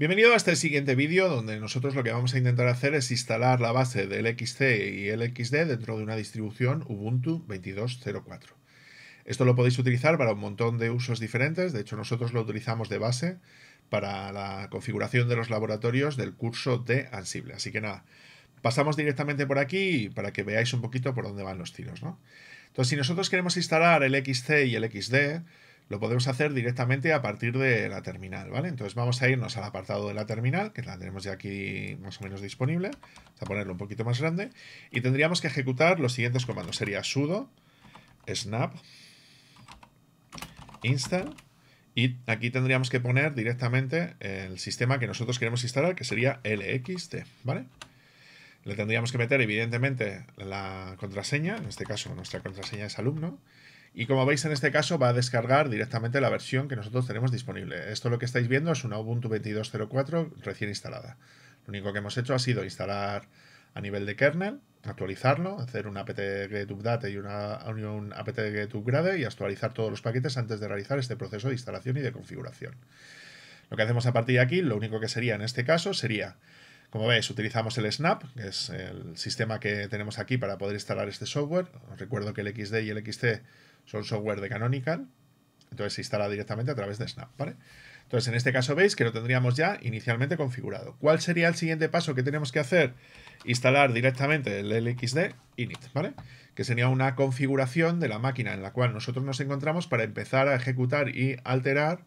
Bienvenido a este siguiente vídeo donde nosotros lo que vamos a intentar hacer es instalar la base del xC y el XD dentro de una distribución Ubuntu 22.04. Esto lo podéis utilizar para un montón de usos diferentes, de hecho nosotros lo utilizamos de base para la configuración de los laboratorios del curso de Ansible. Así que nada, pasamos directamente por aquí para que veáis un poquito por dónde van los tiros. ¿no? Entonces si nosotros queremos instalar el xC y el XD, lo podemos hacer directamente a partir de la terminal, ¿vale? Entonces vamos a irnos al apartado de la terminal, que la tenemos ya aquí más o menos disponible, vamos a ponerlo un poquito más grande, y tendríamos que ejecutar los siguientes comandos. Sería sudo, snap, install, y aquí tendríamos que poner directamente el sistema que nosotros queremos instalar, que sería LXT, ¿vale? Le tendríamos que meter, evidentemente, la contraseña, en este caso nuestra contraseña es alumno, y como veis en este caso va a descargar directamente la versión que nosotros tenemos disponible. Esto lo que estáis viendo es una Ubuntu 22.04 recién instalada. Lo único que hemos hecho ha sido instalar a nivel de kernel, actualizarlo, hacer un apt-get-update y una, un apt-get-upgrade y actualizar todos los paquetes antes de realizar este proceso de instalación y de configuración. Lo que hacemos a partir de aquí, lo único que sería en este caso sería como veis, utilizamos el Snap, que es el sistema que tenemos aquí para poder instalar este software. Os recuerdo que el XD y el XT son software de Canonical, entonces se instala directamente a través de Snap, Entonces, en este caso veis que lo tendríamos ya inicialmente configurado. ¿Cuál sería el siguiente paso que tenemos que hacer? Instalar directamente el LXD init, ¿vale? Que sería una configuración de la máquina en la cual nosotros nos encontramos para empezar a ejecutar y alterar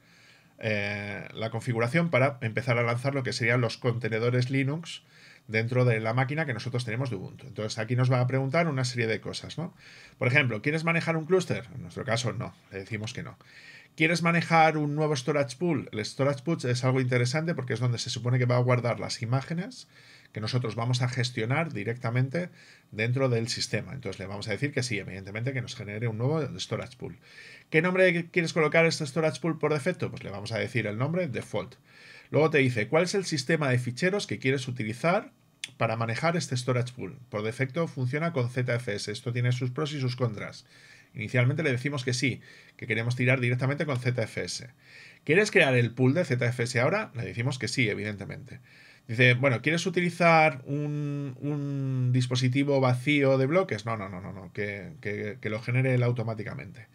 eh, la configuración para empezar a lanzar lo que serían los contenedores Linux dentro de la máquina que nosotros tenemos de Ubuntu. Entonces aquí nos va a preguntar una serie de cosas, ¿no? Por ejemplo, ¿quieres manejar un clúster? En nuestro caso no, le decimos que no. ¿Quieres manejar un nuevo storage pool? El storage pool es algo interesante porque es donde se supone que va a guardar las imágenes que nosotros vamos a gestionar directamente dentro del sistema. Entonces le vamos a decir que sí, evidentemente que nos genere un nuevo storage pool. ¿Qué nombre quieres colocar este storage pool por defecto? Pues le vamos a decir el nombre default. Luego te dice cuál es el sistema de ficheros que quieres utilizar para manejar este storage pool. Por defecto funciona con ZFS. Esto tiene sus pros y sus contras. Inicialmente le decimos que sí, que queremos tirar directamente con ZFS. ¿Quieres crear el pool de ZFS ahora? Le decimos que sí, evidentemente. Dice, bueno, ¿quieres utilizar un, dispositivo vacío de bloques? No, no, no, no, no que, lo genere él automáticamente.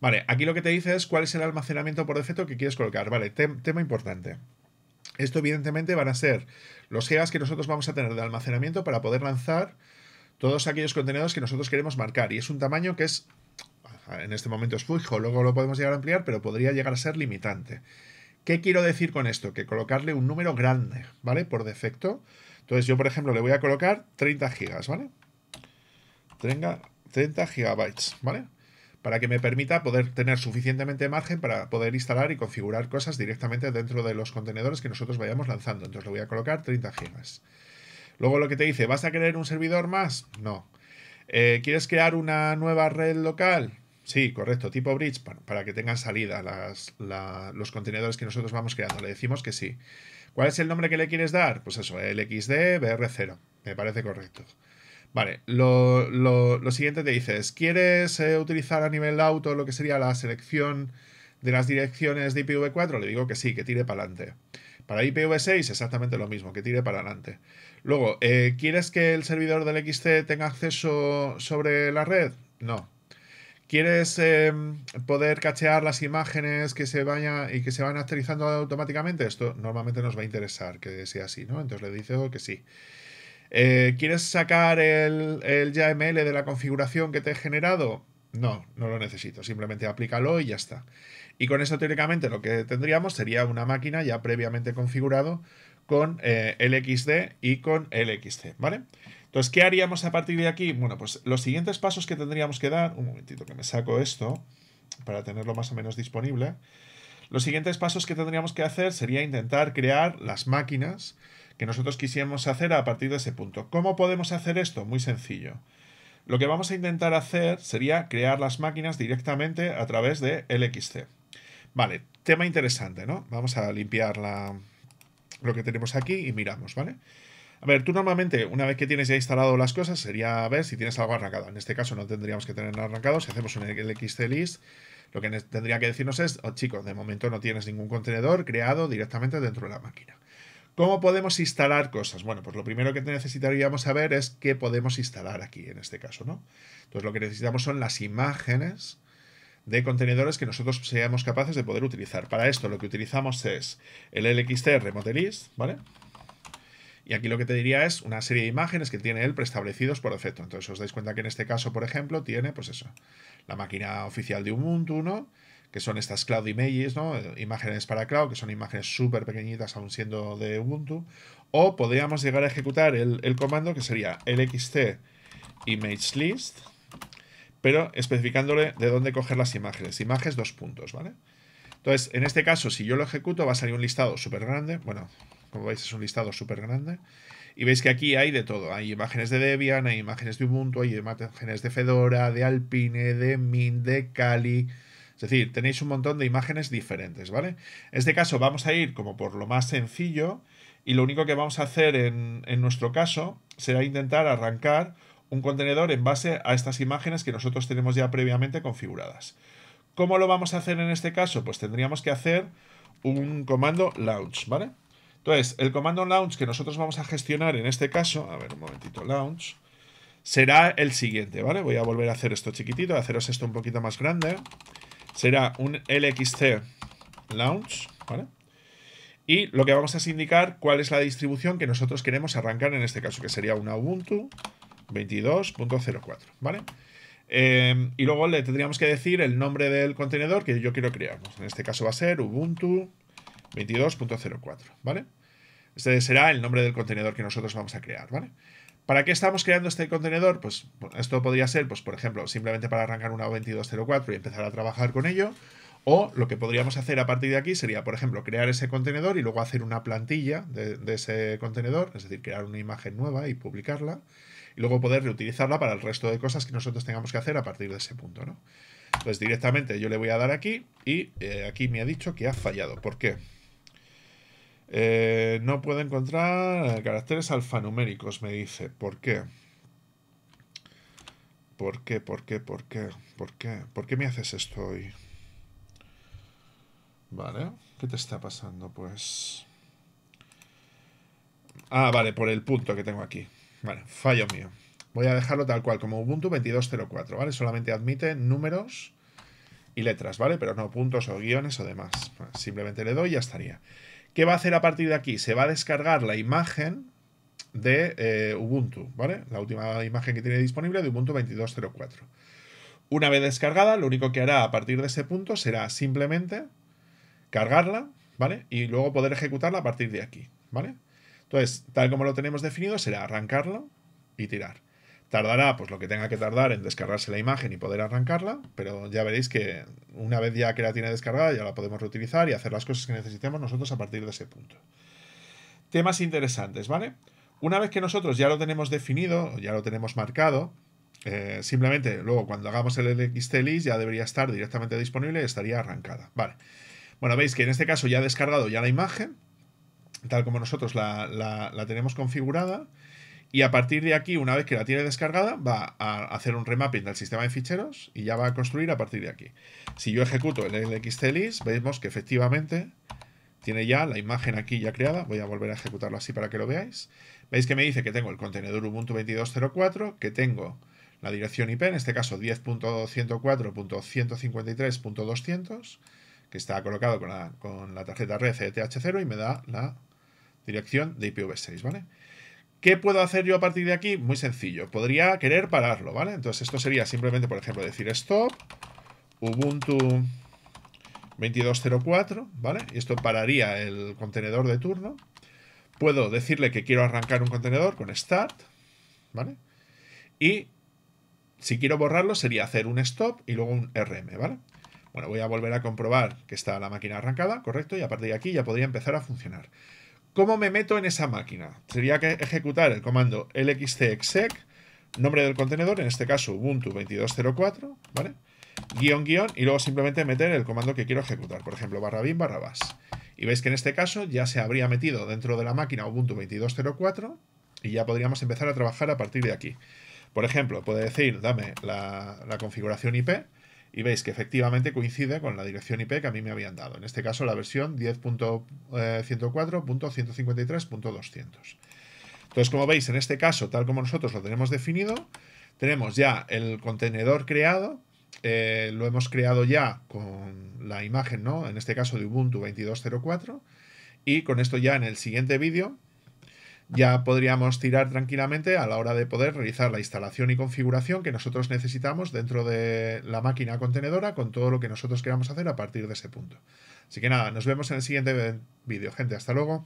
Vale, aquí lo que te dice es cuál es el almacenamiento por defecto que quieres colocar. Vale, tema importante. Esto evidentemente van a ser los gigas que nosotros vamos a tener de almacenamiento para poder lanzar todos aquellos contenidos que nosotros queremos marcar. Y es un tamaño que es, en este momento es fijo, luego lo podemos llegar a ampliar, pero podría llegar a ser limitante. ¿Qué quiero decir con esto? Que colocarle un número grande, ¿vale? Por defecto. Entonces yo, por ejemplo, le voy a colocar 30 gigas, ¿vale? 30, gigabytes, ¿vale? para que me permita poder tener suficientemente margen para poder instalar y configurar cosas directamente dentro de los contenedores que nosotros vayamos lanzando. Entonces le voy a colocar 30 gigas. Luego lo que te dice, ¿vas a querer un servidor más? No. Eh, ¿Quieres crear una nueva red local? Sí, correcto, tipo bridge, para, que tengan salida las, los contenedores que nosotros vamos creando. Le decimos que sí. ¿Cuál es el nombre que le quieres dar? Pues eso, LXD BR0. Me parece correcto. Vale, lo, siguiente te dices, ¿quieres eh, utilizar a nivel auto lo que sería la selección de las direcciones de IPv4? Le digo que sí, que tire para adelante. Para IPv6 exactamente lo mismo, que tire para adelante. Luego, eh, ¿quieres que el servidor del XC tenga acceso sobre la red? No. ¿Quieres eh, poder cachear las imágenes que se vayan y que se van actualizando automáticamente? Esto normalmente nos va a interesar que sea así, ¿no? Entonces le dices oh, que sí. Eh, ¿Quieres sacar el, el YAML de la configuración que te he generado? No, no lo necesito. Simplemente aplícalo y ya está. Y con eso teóricamente lo que tendríamos sería una máquina ya previamente configurado con eh, LXD y con LXC, ¿vale? Entonces, ¿qué haríamos a partir de aquí? Bueno, pues los siguientes pasos que tendríamos que dar, un momentito que me saco esto para tenerlo más o menos disponible, los siguientes pasos que tendríamos que hacer sería intentar crear las máquinas que nosotros quisiéramos hacer a partir de ese punto. ¿Cómo podemos hacer esto? Muy sencillo. Lo que vamos a intentar hacer sería crear las máquinas directamente a través de LXC. Vale, tema interesante, ¿no? Vamos a limpiar la, lo que tenemos aquí y miramos, ¿vale? A ver, tú normalmente, una vez que tienes ya instalado las cosas, sería ver si tienes algo arrancado. En este caso no tendríamos que tener arrancado. Si hacemos un LXC list, lo que tendría que decirnos es, oh, chicos, de momento no tienes ningún contenedor creado directamente dentro de la máquina. ¿Cómo podemos instalar cosas? Bueno, pues lo primero que necesitaríamos saber es qué podemos instalar aquí, en este caso, ¿no? Entonces lo que necesitamos son las imágenes de contenedores que nosotros seamos capaces de poder utilizar. Para esto lo que utilizamos es el LXT List, ¿vale? Y aquí lo que te diría es una serie de imágenes que tiene él preestablecidos por defecto. Entonces os dais cuenta que en este caso, por ejemplo, tiene, pues eso, la máquina oficial de Ubuntu, ¿no? que son estas Cloud Images, ¿no? Eh, imágenes para Cloud, que son imágenes súper pequeñitas aún siendo de Ubuntu, o podríamos llegar a ejecutar el, comando que sería lxt image list, pero especificándole de dónde coger las imágenes, imágenes dos puntos, ¿vale? Entonces, en este caso, si yo lo ejecuto, va a salir un listado súper grande, bueno, como veis es un listado súper grande, y veis que aquí hay de todo. Hay imágenes de Debian, hay imágenes de Ubuntu, hay imágenes de Fedora, de Alpine, de Mint, de Kali, es decir, tenéis un montón de imágenes diferentes, ¿vale? En este caso vamos a ir como por lo más sencillo y lo único que vamos a hacer en, nuestro caso será intentar arrancar un contenedor en base a estas imágenes que nosotros tenemos ya previamente configuradas. ¿Cómo lo vamos a hacer en este caso? Pues tendríamos que hacer un comando launch, ¿vale? Entonces, el comando launch que nosotros vamos a gestionar en este caso, a ver un momentito, launch, será el siguiente, ¿vale? Voy a volver a hacer esto chiquitito, a haceros esto un poquito más grande será un LXC launch, ¿vale? Y lo que vamos a indicar cuál es la distribución que nosotros queremos arrancar en este caso, que sería una Ubuntu 22.04, ¿vale? Em, y luego le tendríamos que decir el nombre del contenedor que yo quiero crear. Pues en este caso va a ser Ubuntu 22.04, ¿vale? Este será el nombre del contenedor que nosotros vamos a crear, ¿vale? ¿Para qué estamos creando este contenedor? Pues esto podría ser, pues, por ejemplo, simplemente para arrancar una 2204 y empezar a trabajar con ello. O lo que podríamos hacer a partir de aquí sería, por ejemplo, crear ese contenedor y luego hacer una plantilla de, ese contenedor, es decir, crear una imagen nueva y publicarla, y luego poder reutilizarla para el resto de cosas que nosotros tengamos que hacer a partir de ese punto, ¿no? Pues directamente yo le voy a dar aquí y eh, aquí me ha dicho que ha fallado. ¿Por qué? Eh, no puedo encontrar eh, caracteres alfanuméricos, me dice. ¿Por qué? ¿Por qué? ¿Por qué? ¿Por qué? ¿Por qué? ¿Por qué me haces esto hoy? Vale. ¿Qué te está pasando, pues? Ah, vale, por el punto que tengo aquí. Vale, fallo mío. Voy a dejarlo tal cual, como Ubuntu 22.04, ¿vale? Solamente admite números y letras, ¿vale? Pero no puntos o guiones o demás. Simplemente le doy y ya estaría. ¿Qué va a hacer a partir de aquí? Se va a descargar la imagen de eh, Ubuntu, ¿vale? La última imagen que tiene disponible de Ubuntu 22.04. Una vez descargada, lo único que hará a partir de ese punto será simplemente cargarla, ¿vale? Y luego poder ejecutarla a partir de aquí, ¿vale? Entonces, tal como lo tenemos definido, será arrancarlo y tirar. Tardará pues lo que tenga que tardar en descargarse la imagen y poder arrancarla, pero ya veréis que una vez ya que la tiene descargada ya la podemos reutilizar y hacer las cosas que necesitemos nosotros a partir de ese punto. Temas interesantes, ¿vale? Una vez que nosotros ya lo tenemos definido, ya lo tenemos marcado, eh, simplemente luego cuando hagamos el LXT ya debería estar directamente disponible y estaría arrancada. Vale. Bueno, veis que en este caso ya ha descargado ya la imagen, tal como nosotros la, la tenemos configurada. Y a partir de aquí, una vez que la tiene descargada, va a hacer un remapping del sistema de ficheros y ya va a construir a partir de aquí. Si yo ejecuto el LXTLIS, vemos que efectivamente tiene ya la imagen aquí ya creada. Voy a volver a ejecutarlo así para que lo veáis. Veis que me dice que tengo el contenedor Ubuntu 22.04, que tengo la dirección IP, en este caso 10.104.153.200, que está colocado con la, tarjeta red ETH0 y me da la dirección de IPv6, ¿vale? vale ¿Qué puedo hacer yo a partir de aquí? Muy sencillo. Podría querer pararlo, ¿vale? Entonces esto sería simplemente, por ejemplo, decir stop, Ubuntu 22.04, ¿vale? Y esto pararía el contenedor de turno. Puedo decirle que quiero arrancar un contenedor con start, ¿vale? Y si quiero borrarlo sería hacer un stop y luego un rm, ¿vale? Bueno, voy a volver a comprobar que está la máquina arrancada, correcto, y a partir de aquí ya podría empezar a funcionar. ¿Cómo me meto en esa máquina? Sería que ejecutar el comando exec, nombre del contenedor, en este caso Ubuntu 2204, ¿vale? Guión, guión, y luego simplemente meter el comando que quiero ejecutar, por ejemplo, barra bin, barra bas. Y veis que en este caso ya se habría metido dentro de la máquina Ubuntu 2204 y ya podríamos empezar a trabajar a partir de aquí. Por ejemplo, puede decir, dame la configuración IP, y veis que efectivamente coincide con la dirección IP que a mí me habían dado. En este caso la versión 10.104.153.200. Eh, Entonces, como veis, en este caso, tal como nosotros lo tenemos definido, tenemos ya el contenedor creado, eh, lo hemos creado ya con la imagen, ¿no? En este caso de Ubuntu 22.04. Y con esto ya en el siguiente vídeo ya podríamos tirar tranquilamente a la hora de poder realizar la instalación y configuración que nosotros necesitamos dentro de la máquina contenedora con todo lo que nosotros queramos hacer a partir de ese punto. Así que nada, nos vemos en el siguiente vídeo, gente. Hasta luego.